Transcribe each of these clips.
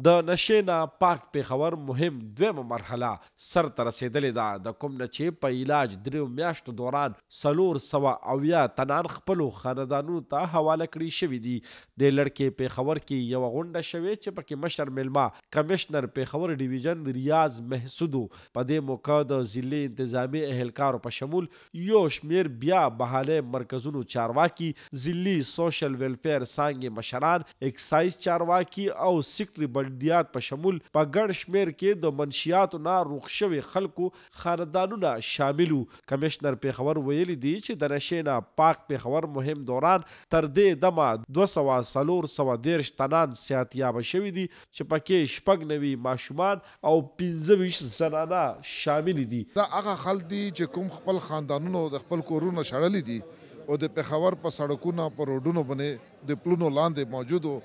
د نشې نه پاک پیښور مهم دویمه مرحله سر ته رسیدلې ده د کوم نه چې په علاج دریو میاشتو دوران څلور سوه اویا تنان خپلو خاندانونو ته حواله کړي شوي دي د لړکې پیښور کې یوه غونډه شوې چې پکې مشر میلما کمشنر پیښور ډیویژن ریاض محسودو په دې موقع د ضلع انتظامي اهلکارو په شمول یو شمیر بیا بحاله مرکزونو چارواکي ضلعي سوشل ویلفیر څانګې مشران اکسایز چارواکي او سیکټري بنديات په شمول په ګڼ شمیر کې د منشیاتو نه روخ شوی خلکو خاندانونه شامل کمشنر پیښور ویلي دی چې د نشې نه پاک پیښور مهم دوران تر دې دمه 200 سلور 113 تنان سیاتیاب شوی دي چې پکې شپږ نوي ماشومان او 25 زنانه شامل دي دا هغه خلک دي چې کوم خپل خاندانونو د خپل کورونو شړلې دي او د پیښور په سړکونو پر روډونو باندې د پلونو لاندې موجودو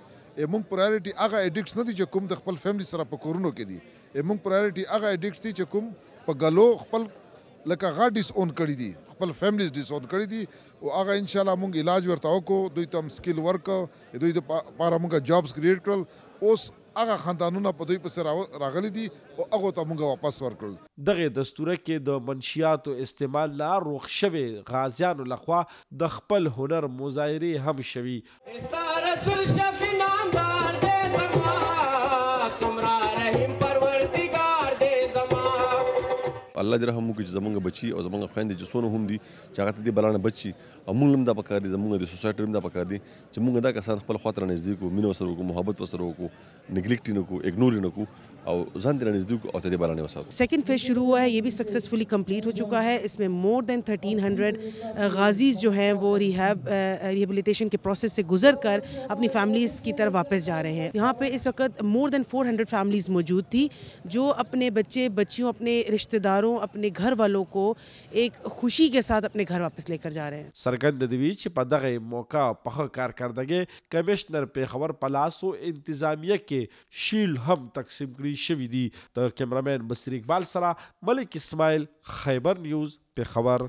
موږ پرایورټي هغه اډیکټس نه دي چې کوم د خپل فیملی سره په کورونو کې دي موږ پرایورټي هغه اډیکټس دي چې کوم په غلو خپل لکه غا ډیس اون کړی دي خپل فیملیز ډیس اون کړی دي او هغه ان شاء الله موږ علاج ورته وکړو دوی ته سکل ورک دوی ته لپاره موږ جابز کریټ کړل اوس هغه خاندانونه په دوی پسې راغلي دي او هغه ته موږ واپس ورکړل دغه دستور کې د منشیاتو استعمال لا روخ شوی غازیانو لخوا د خپل هنر مظاهره هم شوی استاره رسول شف الله دې رحم وکړي چې زمونږ بچي او زمونږ خويندې چې سونه هم دي چې هغه دې بلانه بچي او موږ هم دا پکار دي زمونږ د سوسایټي هم دا پکار دي چې موږ دا کسان خپل خاطر نږدې کو مینه وسره کو محبت وسره کو نګلیکټ نه کو اګنور نه کو और जहन नज़दीक और तजर्बा लाने वसा सेकेंड फेज़ शुरू हुआ है ये भी सक्सेसफुली कम्प्लीट हो चुका है इसमें मोर देन थर्टीन हंड्रेड गाजीज़ जो हैं वो रिहैब रिहेबिलिटेशन के प्रोसेस से गुजर कर अपनी फैमिलीज़ की तरफ वापस जा रहे हैं यहाँ पर इस वक्त more than four hundred families मौजूद थी जो अपने बच्चे बच्चियों अपने रिश्तेदारों अपने घर वालों को एक खुशी के साथ अपने घर वापस लेकर जा रहे हैं सरगंद नदवीच पदग मौका पह कारदगे कमिश्नर पे खबर पलासो इंतजामिया के शील हम तकसीम करी شوې دي د کیمرامین بصیر اقبال سره ملک اسماعیل خیبر نیوز پیښور